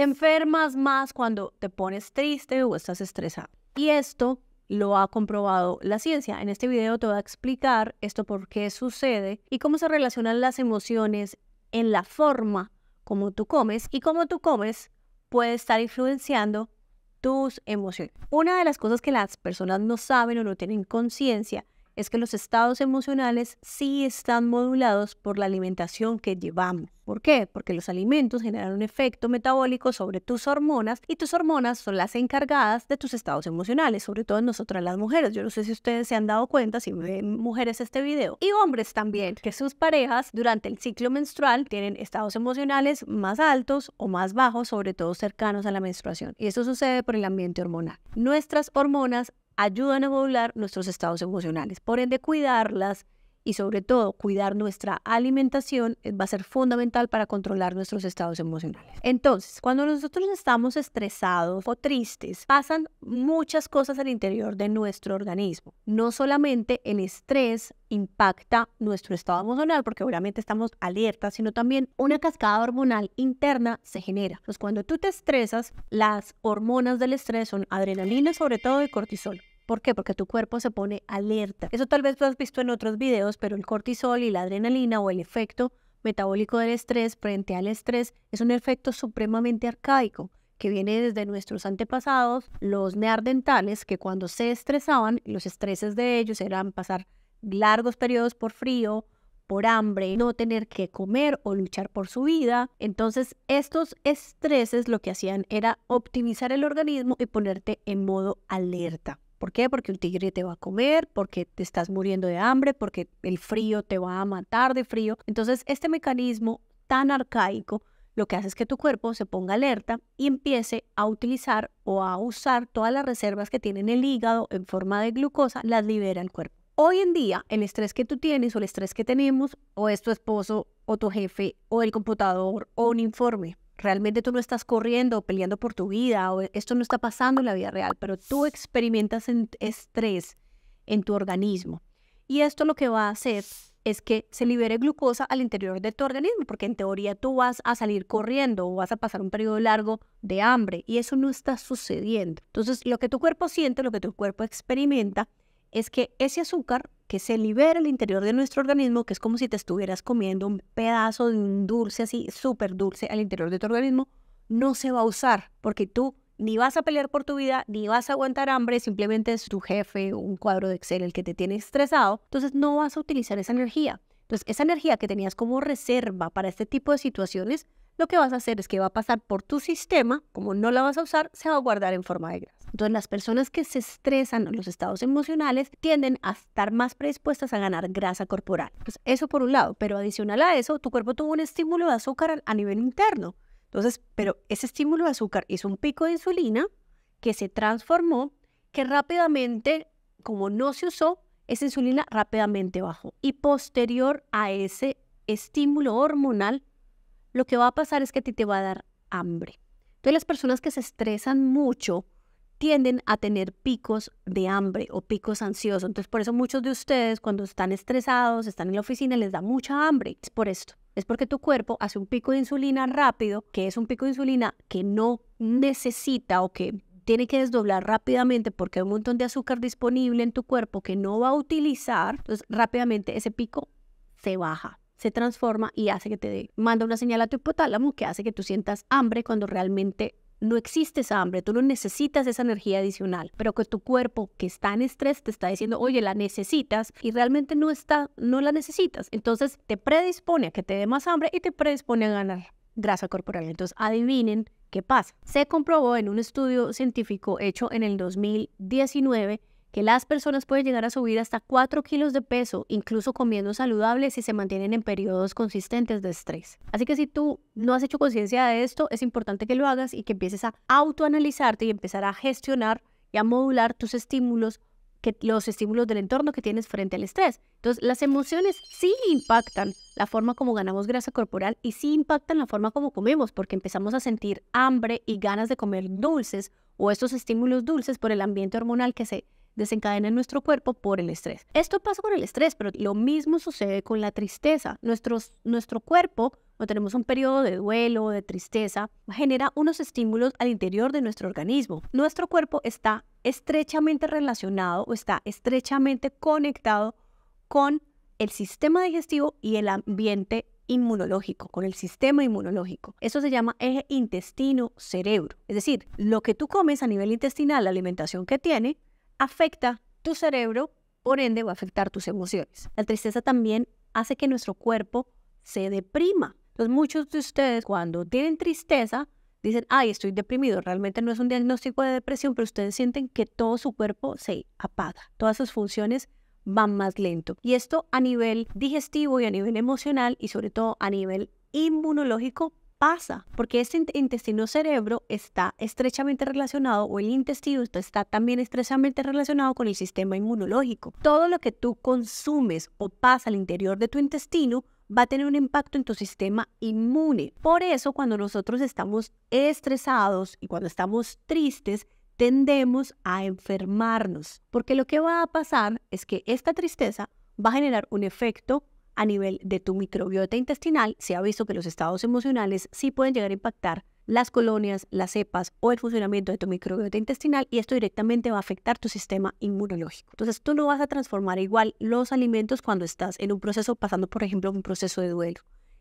Te enfermas más cuando te pones triste o estás estresado. Y esto lo ha comprobado la ciencia. En este video te voy a explicar esto por qué sucede y cómo se relacionan las emociones en la forma como tú comes y cómo tú comes puede estar influenciando tus emociones. Una de las cosas que las personas no saben o no tienen conciencia es que los estados emocionales sí están modulados por la alimentación que llevamos. ¿Por qué? Porque los alimentos generan un efecto metabólico sobre tus hormonas y tus hormonas son las encargadas de tus estados emocionales, sobre todo en nosotras las mujeres. Yo no sé si ustedes se han dado cuenta, si ven mujeres este video, y hombres también, que sus parejas durante el ciclo menstrual tienen estados emocionales más altos o más bajos, sobre todo cercanos a la menstruación. Y eso sucede por el ambiente hormonal. Nuestras hormonas ayudan a modular nuestros estados emocionales. Por ende, cuidarlas y sobre todo cuidar nuestra alimentación eh, va a ser fundamental para controlar nuestros estados emocionales. Entonces, cuando nosotros estamos estresados o tristes, pasan muchas cosas al interior de nuestro organismo. No solamente el estrés impacta nuestro estado emocional, porque obviamente estamos alertas, sino también una cascada hormonal interna se genera. Entonces, cuando tú te estresas, las hormonas del estrés son adrenalina sobre todo y cortisol. ¿Por qué? Porque tu cuerpo se pone alerta. Eso tal vez lo has visto en otros videos, pero el cortisol y la adrenalina o el efecto metabólico del estrés frente al estrés es un efecto supremamente arcaico que viene desde nuestros antepasados, los neardentales, que cuando se estresaban, los estreses de ellos eran pasar largos periodos por frío, por hambre, no tener que comer o luchar por su vida. Entonces, estos estreses lo que hacían era optimizar el organismo y ponerte en modo alerta. ¿Por qué? Porque un tigre te va a comer, porque te estás muriendo de hambre, porque el frío te va a matar de frío. Entonces, este mecanismo tan arcaico lo que hace es que tu cuerpo se ponga alerta y empiece a utilizar o a usar todas las reservas que tiene en el hígado en forma de glucosa, las libera el cuerpo. Hoy en día, el estrés que tú tienes o el estrés que tenemos, o es tu esposo o tu jefe o el computador o un informe, realmente tú no estás corriendo, o peleando por tu vida, o esto no está pasando en la vida real, pero tú experimentas estrés en tu organismo. Y esto lo que va a hacer es que se libere glucosa al interior de tu organismo, porque en teoría tú vas a salir corriendo o vas a pasar un periodo largo de hambre y eso no está sucediendo. Entonces, lo que tu cuerpo siente, lo que tu cuerpo experimenta, es que ese azúcar que se libera el interior de nuestro organismo, que es como si te estuvieras comiendo un pedazo de un dulce así, súper dulce al interior de tu organismo, no se va a usar porque tú ni vas a pelear por tu vida, ni vas a aguantar hambre, simplemente es tu jefe un cuadro de Excel el que te tiene estresado, entonces no vas a utilizar esa energía. Entonces, esa energía que tenías como reserva para este tipo de situaciones, lo que vas a hacer es que va a pasar por tu sistema, como no la vas a usar, se va a guardar en forma de grasa. Entonces, las personas que se estresan los estados emocionales tienden a estar más predispuestas a ganar grasa corporal. Pues, eso por un lado, pero adicional a eso, tu cuerpo tuvo un estímulo de azúcar a nivel interno. Entonces, pero ese estímulo de azúcar hizo un pico de insulina que se transformó, que rápidamente, como no se usó, esa insulina rápidamente bajó. Y posterior a ese estímulo hormonal, lo que va a pasar es que a ti te va a dar hambre. Entonces las personas que se estresan mucho tienden a tener picos de hambre o picos ansiosos. Entonces, por eso muchos de ustedes cuando están estresados, están en la oficina, les da mucha hambre. Es por esto. Es porque tu cuerpo hace un pico de insulina rápido, que es un pico de insulina que no necesita o que tiene que desdoblar rápidamente porque hay un montón de azúcar disponible en tu cuerpo que no va a utilizar. Entonces, rápidamente ese pico se baja se transforma y hace que te manda una señal a tu hipotálamo que hace que tú sientas hambre cuando realmente no existe esa hambre, tú no necesitas esa energía adicional, pero que tu cuerpo que está en estrés te está diciendo, oye, la necesitas y realmente no está, no la necesitas. Entonces te predispone a que te dé más hambre y te predispone a ganar grasa corporal. Entonces adivinen ¿Qué pasa? Se comprobó en un estudio científico hecho en el 2019 que las personas pueden llegar a subir hasta 4 kilos de peso, incluso comiendo saludable si se mantienen en periodos consistentes de estrés. Así que si tú no has hecho conciencia de esto, es importante que lo hagas y que empieces a autoanalizarte y empezar a gestionar y a modular tus estímulos, que, los estímulos del entorno que tienes frente al estrés. Entonces, las emociones sí impactan la forma como ganamos grasa corporal y sí impactan la forma como comemos, porque empezamos a sentir hambre y ganas de comer dulces o estos estímulos dulces por el ambiente hormonal que se desencadena en nuestro cuerpo por el estrés. Esto pasa con el estrés, pero lo mismo sucede con la tristeza. nuestro cuerpo, cuando tenemos un periodo de duelo, de tristeza, genera unos estímulos al interior de nuestro organismo. Nuestro cuerpo está estrechamente relacionado o está estrechamente conectado con el sistema digestivo y el ambiente inmunológico, con el sistema inmunológico. Eso se llama eje intestino-cerebro. Es decir, lo que tú comes a nivel intestinal, la alimentación que tiene, afecta tu cerebro, por ende va a afectar tus emociones. La tristeza también hace que nuestro cuerpo se deprima. Los muchos de ustedes cuando tienen tristeza dicen, ay, estoy deprimido. Realmente no es un diagnóstico de depresión, pero ustedes sienten que todo su cuerpo se apaga. Todas sus funciones van más lento. Y esto a nivel digestivo y a nivel emocional y sobre todo a nivel inmunológico pasa, porque este intestino-cerebro está estrechamente relacionado, o el intestino está también estrechamente relacionado con el sistema inmunológico. Todo lo que tú consumes o pasa al interior de tu intestino va a tener un impacto en tu sistema inmune. Por eso, cuando nosotros estamos estresados y cuando estamos tristes, tendemos a enfermarnos, porque lo que va a pasar es que esta tristeza va a generar un efecto a nivel de tu microbiota intestinal, se ha visto que los estados emocionales sí pueden llegar a impactar las colonias, las cepas o el funcionamiento de tu microbiota intestinal y esto directamente va a afectar tu sistema inmunológico. Entonces tú no vas a transformar igual los alimentos cuando estás en un proceso pasando, por ejemplo, un proceso de duelo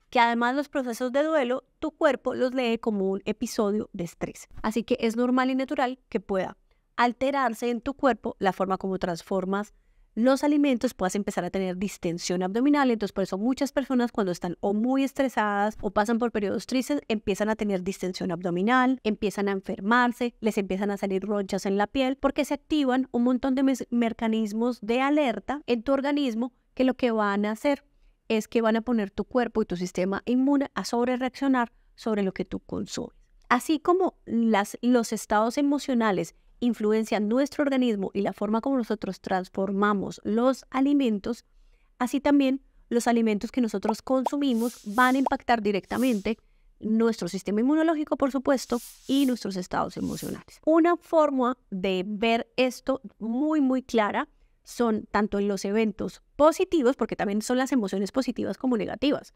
que además los procesos de duelo, tu cuerpo los lee como un episodio de estrés. Así que es normal y natural que pueda alterarse en tu cuerpo la forma como transformas los alimentos, puedas empezar a tener distensión abdominal. Entonces, por eso muchas personas cuando están o muy estresadas o pasan por periodos tristes, empiezan a tener distensión abdominal, empiezan a enfermarse, les empiezan a salir ronchas en la piel, porque se activan un montón de mecanismos de alerta en tu organismo que lo que van a hacer es que van a poner tu cuerpo y tu sistema inmune a sobre sobre lo que tú consumes. Así como las, los estados emocionales influencia nuestro organismo y la forma como nosotros transformamos los alimentos, así también los alimentos que nosotros consumimos van a impactar directamente nuestro sistema inmunológico, por supuesto, y nuestros estados emocionales. Una forma de ver esto muy, muy clara son tanto los eventos positivos, porque también son las emociones positivas como negativas.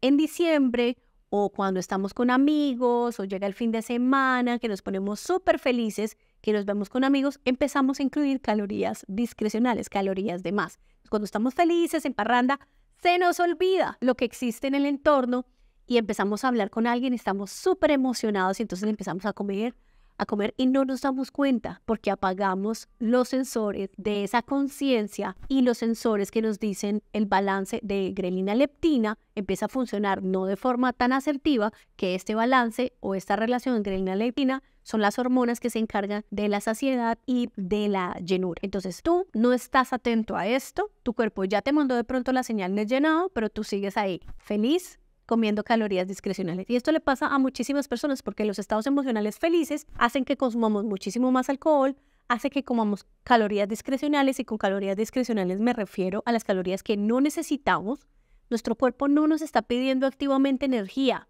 en diciembre o cuando estamos con amigos o llega el fin de semana, que nos ponemos súper felices que nos vemos con amigos, empezamos a incluir calorías discrecionales, calorías de más. Cuando estamos felices en parranda, se nos olvida lo que existe en el entorno y empezamos a hablar con alguien, estamos súper emocionados y entonces empezamos a comer, a comer y no nos damos cuenta porque apagamos los sensores de esa conciencia y los sensores que nos dicen el balance de grelina-leptina empieza a funcionar no de forma tan asertiva que este balance o esta relación grelina-leptina son las hormonas que se encargan de la saciedad y de la llenura. Entonces tú no estás atento a esto, tu cuerpo ya te mandó de pronto la señal de llenado, pero tú sigues ahí, feliz, comiendo calorías discrecionales. Y esto le pasa a muchísimas personas porque los estados emocionales felices hacen que consumamos muchísimo más alcohol, hace que comamos calorías discrecionales y con calorías discrecionales me refiero a las calorías que no necesitamos. Nuestro cuerpo no nos está pidiendo activamente energía,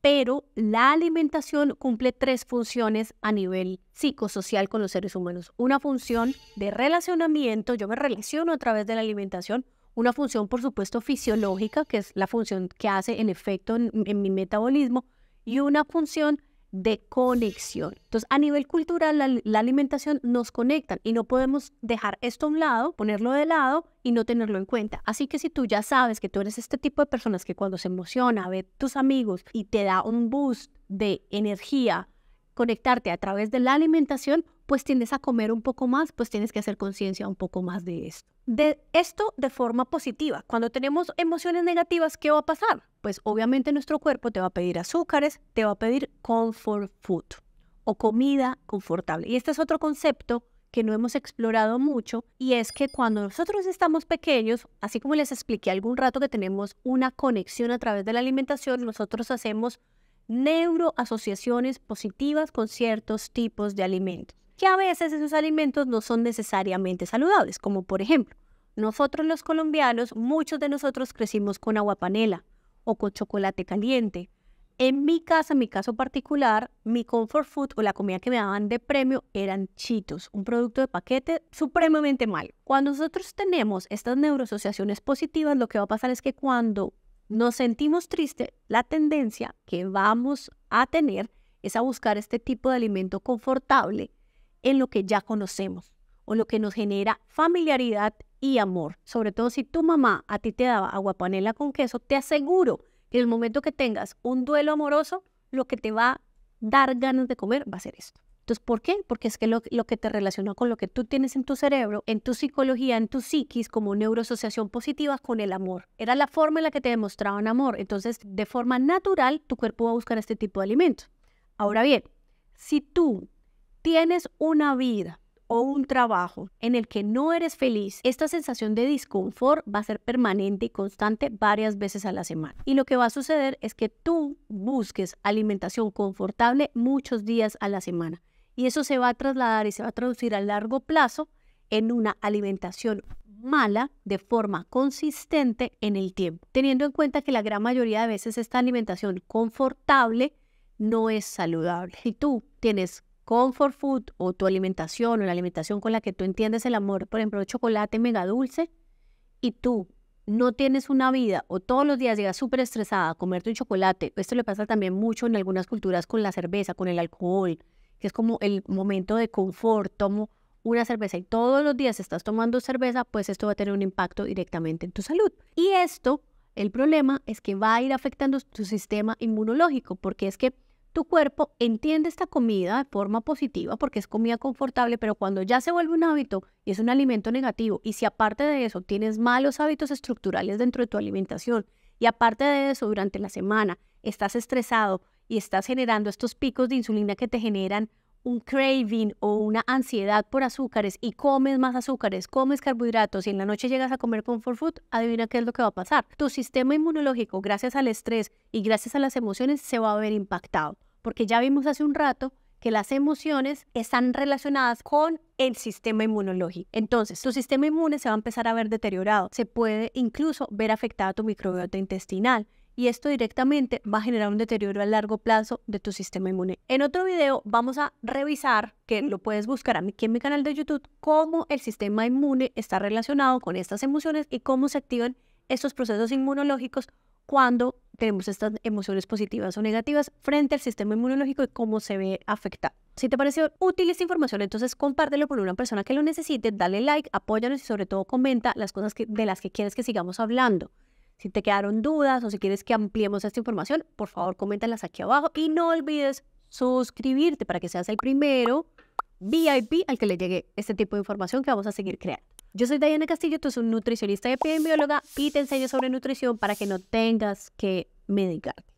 pero la alimentación cumple tres funciones a nivel psicosocial con los seres humanos. Una función de relacionamiento, yo me relaciono a través de la alimentación, una función por supuesto fisiológica, que es la función que hace en efecto en, en mi metabolismo, y una función de conexión. Entonces, a nivel cultural, la, alimentación nos conecta y no podemos dejar esto a un lado, ponerlo de lado y no tenerlo en cuenta. Así que si tú ya sabes que tú eres este tipo de personas que cuando se emociona, ve tus amigos y te da un boost de energía, conectarte a través de la alimentación, pues tienes a comer un poco más, pues tienes que hacer conciencia un poco más de esto. De esto de forma positiva. Cuando tenemos emociones negativas, ¿qué va a pasar? Pues obviamente nuestro cuerpo te va a pedir azúcares, te va a pedir comfort food o comida confortable. Y este es otro concepto que no hemos explorado mucho y es que cuando nosotros estamos pequeños, así como les expliqué algún rato que tenemos una conexión a través de la alimentación, nosotros hacemos neuroasociaciones positivas con ciertos tipos de alimentos, que a veces esos alimentos no son necesariamente saludables, como por ejemplo, nosotros los colombianos, muchos de nosotros crecimos con agua panela o con chocolate caliente. En mi casa, en mi caso particular, mi comfort food o la comida que me daban de premio eran chitos, un producto de paquete supremamente mal Cuando nosotros tenemos estas neuroasociaciones positivas, lo que va a pasar es que cuando nos sentimos tristes, la tendencia que vamos a tener es a buscar este tipo de alimento confortable en lo que ya conocemos o lo que nos genera familiaridad y amor. Sobre todo si tu mamá a ti te daba aguapanela con queso, te aseguro que en el momento que tengas un duelo amoroso, lo que te va a dar ganas de comer va a ser esto. Entonces, ¿por qué? Porque es que lo, que te relaciona con lo que tú tienes en tu cerebro, en tu psicología, en tu psiquis, como neuroasociación positiva con el amor. Era la forma en la que te demostraban amor. Entonces, de forma natural, tu cuerpo va a buscar este tipo de alimentos. Ahora bien, si tú tienes una vida o un trabajo en el que no eres feliz, esta sensación de disconfort va a ser permanente y constante varias veces a la semana. Y lo que va a suceder es que tú busques alimentación confortable muchos días a la semana. Y eso se va a trasladar y se va a traducir a largo plazo en una alimentación mala de forma consistente en el tiempo, teniendo en cuenta que la gran mayoría de veces esta alimentación confortable no es saludable. Si tú tienes comfort food o tu alimentación o la alimentación con la que tú entiendes el amor, por ejemplo, chocolate mega dulce, y tú no tienes una vida o todos los días llegas súper estresada a comerte un chocolate, esto le pasa también mucho en algunas culturas con la cerveza, con el alcohol, que es como el momento de confort, tomo una cerveza y todos los días estás tomando cerveza, pues esto va a tener un impacto directamente en tu salud. Y esto, el problema es que va a ir afectando tu sistema inmunológico, porque es que tu cuerpo entiende esta comida de forma positiva porque es comida confortable, pero cuando ya se vuelve un hábito y es un alimento negativo, y si aparte de eso tienes malos hábitos estructurales dentro de tu alimentación, y aparte de eso durante la semana estás estresado y estás generando estos picos de insulina que te generan un craving o una ansiedad por azúcares y comes más azúcares, comes carbohidratos y en la noche llegas a comer comfort food, adivina qué es lo que va a pasar. Tu sistema inmunológico, gracias al estrés y gracias a las emociones, se va a ver impactado. Porque ya vimos hace un rato que las emociones están relacionadas con el sistema inmunológico. Entonces, tu sistema inmune se va a empezar a ver deteriorado. Se puede incluso ver afectada tu microbiota intestinal y esto directamente va a generar un deterioro a largo plazo de tu sistema inmune. En otro video vamos a revisar, que lo puedes buscar aquí en mi canal de YouTube, cómo el sistema inmune está relacionado con estas emociones y cómo se activan estos procesos inmunológicos cuando tenemos estas emociones positivas o negativas frente al sistema inmunológico y cómo se ve afectado. Si te pareció útil esta información, entonces compártelo por una persona que lo necesite, dale like, apóyanos y sobre todo comenta las cosas de las que quieres que sigamos hablando. Si te quedaron dudas o si quieres que ampliemos esta información, por favor, coméntalas aquí abajo y no olvides suscribirte para que seas el primero VIP al que le llegue este tipo de información que vamos a seguir creando. Yo soy Diana Castillo, tú eres un nutricionista y epidemióloga y te enseño sobre nutrición para que no tengas que medicarte.